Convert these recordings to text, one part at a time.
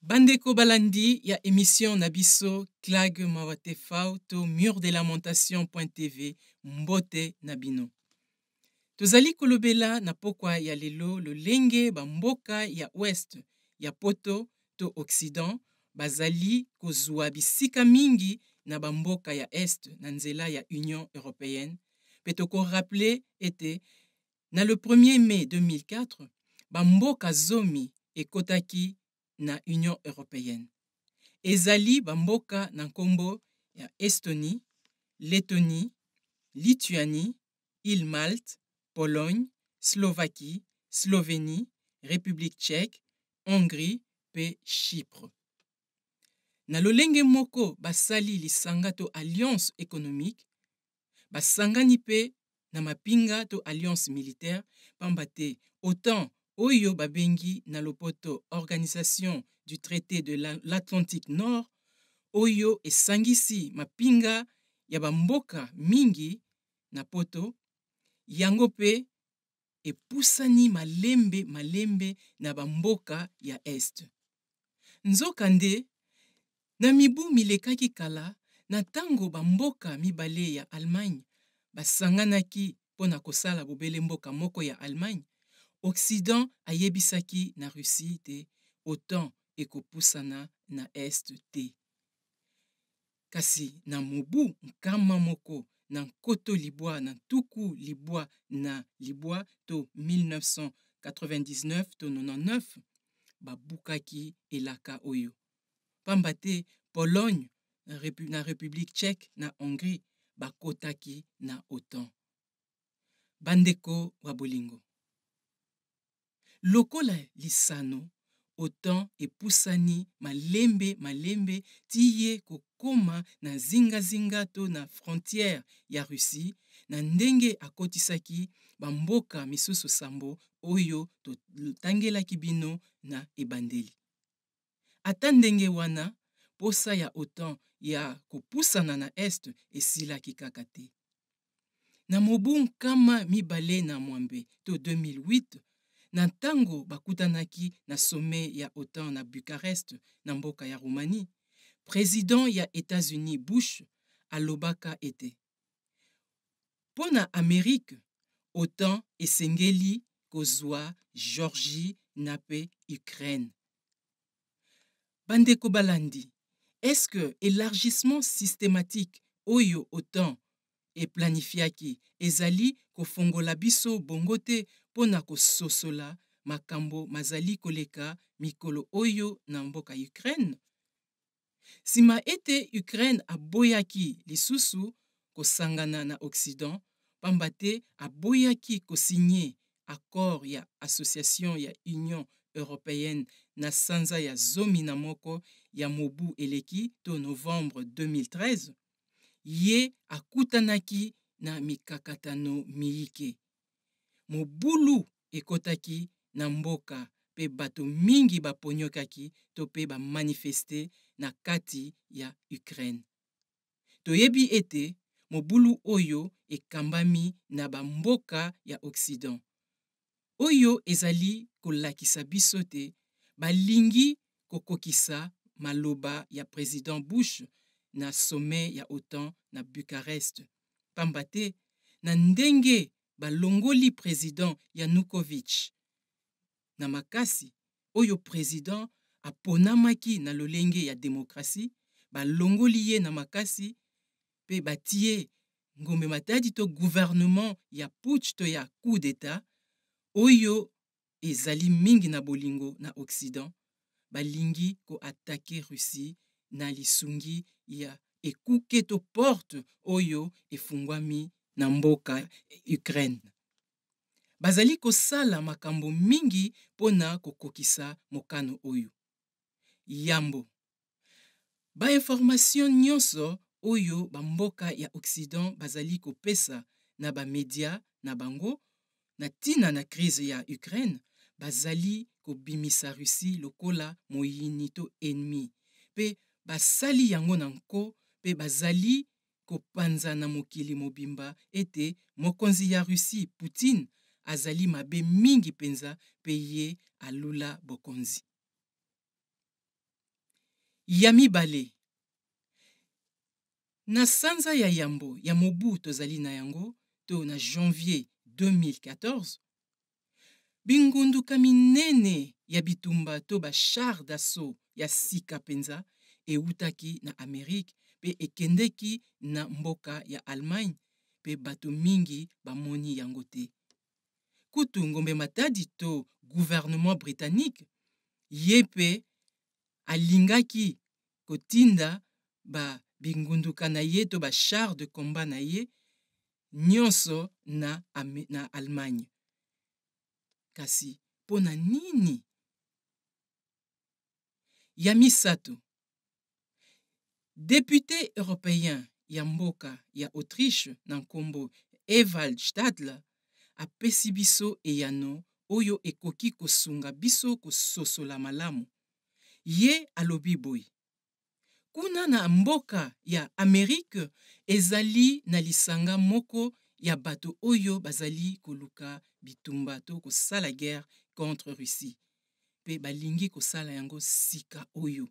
Bandeko Balandi, ya émission nabiso Klag Mawate Fauto, Mur de Lamentation.tv Mbote Nabino. Tozali kolobela na pokwa ya lelo lolenge bamboka ya ouest ya poto to occident bazali kozwa bisika mingi na bamboka ya est na ya Union européenne. Mpe rappelé était na le 1er mai 2004 bamboka zomi et kotaki na union européenne ezali bamboka na nkombo ya estonie lettonie lituanie ile malte pologne slovaquie slovénie république tchèque hongrie mpe chypre na lolenge moko basali lisanga to alliance économique basangani mpe na mampinga to alliance militaire pamba te otan oyo babengi na lopoto organisation du traité de l'atlantique nord oyo esangisi mampinga ya bamboka mingi na poto yango mpe epusani malembe malembe na bamboka ya este nzokande na mibu milekaki kala na ntango bamboka mibale ya allemagne basanganaki mpo na kosala bobele mboka moko ya allemagne occident ayebisaki na russie te otan ekopusana na este te kasi na mobu nkama moko na nkoto libwa na ntuku libwa na libwa to 1999 to 99 babukaki elaka oyo pamba te pologne na république tchèque na hongrie bakotaki na otan bandeko ya bolingo lokola lisano otan epusani malembe malembe ti ye kokóma na zingazinga to na frontière ya russie na ndenge akotisaki bamboka misusu sambo oyo totangelaki bino na ebandeli ata ndenge wana posa ya otan ya kopusana na este esilaki kaka te na mobu nkama mibale na mwambe to 2008 na ntango bakutanaki na sommet ya otan na bucarest namboka ya roumanie president ya états-unis bush alobaka ete Pona na autant otan esengeli kozwa georgie Napé, ukraine bandeko balandi Est-ce que élargissement systématique oyo otan eplanifiaki ezali kofongola biso bongo te mpo na kososola makambo mazali koleka mikolo oyo na mboka ukraine nsima ete ukraine aboyaki lisusu kosangana na occident pamba te aboyaki kosinye akord ya association ya union européenne na sanza ya zomi na moko ya mobu eleki to novembre 2013 ye akutanaki na mikakatano miyike mobulu ekotaki na mboka mpe bato mingi baponyokaki to mpe bamanifeste na kati ya ukraine toyebi ete mobulu oyo ekambami na bamboka ya occident oyo ezali kolakisa biso te balingi kokokisa maloba ya president bush na sommet ya otan na bucarest pamba te na ndenge balongoli president yanukovych na makasi oyo president aponamaki na lolenge ya demokrasi balongoli ye na makasi mpe batie ngombe matadi to gouvernement ya putch to ya coup d'état oyo ezali mingi na bolingo na occident balingi koatake russie na lisungi ya ekuke to porte oyo efungwami na mboka ukraine bazali kosala makambo mingi mpona kokokisa mokano oyo yambo bainformation nyonso oyo bamboka ya occident bazali kopesa na bamedia na bango na ntina na crise ya ukraine bazali kobimisa russie lokola moyini to ennemi mpe basali yango na nko mpe bazali kopanza na mokili mobimba ete mokonzi ya russie poutine azali mabe mingi mpenza mpe ye alula bokonzi ya mibale na sanza ya yambo ya mobu tozali na yango to na janvier 2014 bingunduka minene ya bitumba to bashar dasso ya sika mpenza ewutaki na amerike mpe ekendeki na mboka ya allemagne mpe bato mingi bamoni yango te kutu ngombe matadi to gouvernement britannique ye mpe alingaki kotinda babingunduka na ye to bashar de combat na ye nyonso na, na allemagne kasi mpo na nini ya misato depute européen ya mboka ya autriche na nkombo evald stadler apesi biso eyano oyo ekoki kosunga biso kososola malamu ye alobi boye kuna na mboka ya amerike ezali na lisanga moko ya bato oyo bazali koluka bitumba to kosala guerre contre russie mpe balingi kosala yango sika oyo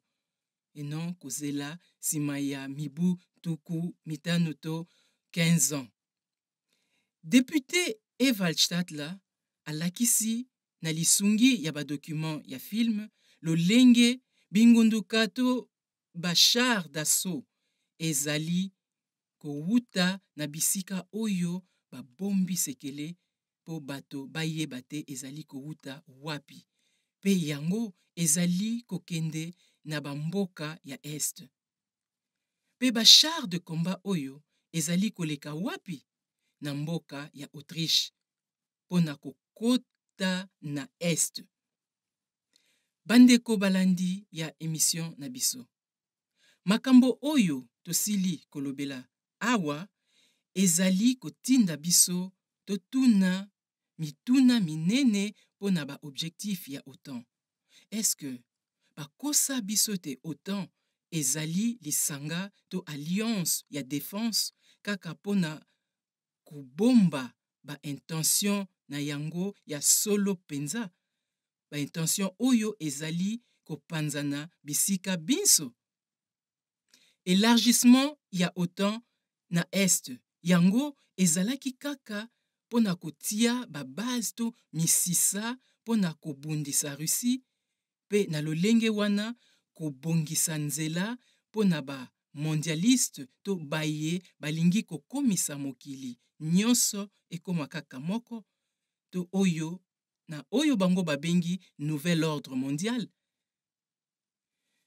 eno kozela nsima ya mibu tuku mitano to 15 ans depute evald stadler alakisi na lisungi ya badokima ya filme lolenge bingunduka to bashar dasso ezali kowuta na bisika oyo babombi sekele mpo bato bayeba te ezali kowuta wapi mpe yango ezali kokende na bamboka ya este mpe bashar de komba oyo ezali koleka wapi na mboka ya autriche mpo na kokota na este bandeko balandi ya emission na biso makambo oyo tosili kolobela awa ezali kotinda biso totuna mituna minene mpo na baobjektif ya otan eske bakosa biso ete otan ezali lisanga to alliance ya défense kaka mpo na kobomba baintention na yango ya solo mpenza baintention oyo ezali kopanzana bisika biso élargissement ya otan na este yango ezalaki kaka mpo na kotia babase to misisa mpo na kobundisa russie mpe na lolenge wana kobongisa nzela mpo na bamondialiste to baye balingi kokomisa mokili nyonso ekóma kaka moko to oyo na oyo bango babengi nouvel ordre mondial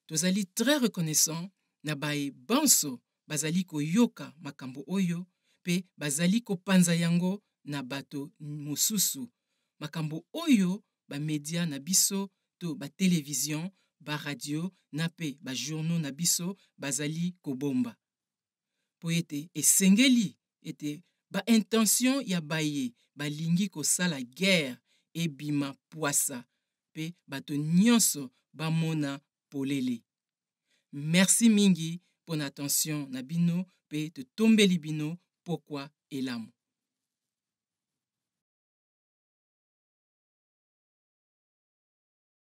tozali très reconnaissant na bayebanso bazali koyoka makambo oyo mpe bazali kopanza yango na bato mosusu makambo oyo bamedia na biso ba télévision radio, na ba journaux, na biso bazali kobomba mpo singeli sengeli, ete intention ya baye balingi la guerre ebima pwasa mpe bato nyonso mona polele merci mingi pour na attention na te tomber libino pourquoi pourquoi l'amour.